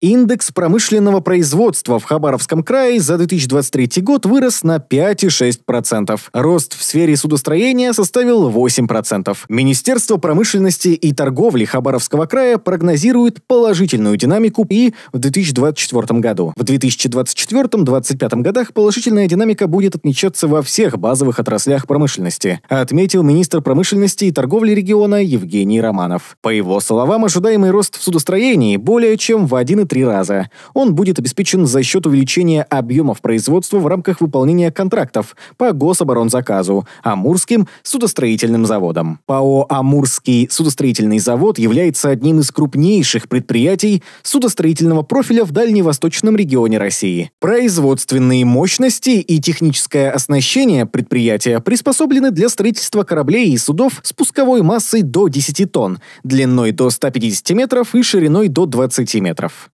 Индекс промышленного производства в Хабаровском крае за 2023 год вырос на 5,6%. Рост в сфере судостроения составил 8%. Министерство промышленности и торговли Хабаровского края прогнозирует положительную динамику и в 2024 году. В 2024-2025 годах положительная динамика будет отмечаться во всех базовых отраслях промышленности, отметил министр промышленности и торговли региона Евгений Романов. По его словам, ожидаемый рост в судостроении более чем в 11 три раза. Он будет обеспечен за счет увеличения объемов производства в рамках выполнения контрактов по гособоронзаказу Амурским судостроительным заводом. ПАО «Амурский судостроительный завод» является одним из крупнейших предприятий судостроительного профиля в дальневосточном регионе России. Производственные мощности и техническое оснащение предприятия приспособлены для строительства кораблей и судов с пусковой массой до 10 тонн, длиной до 150 метров и шириной до 20 метров.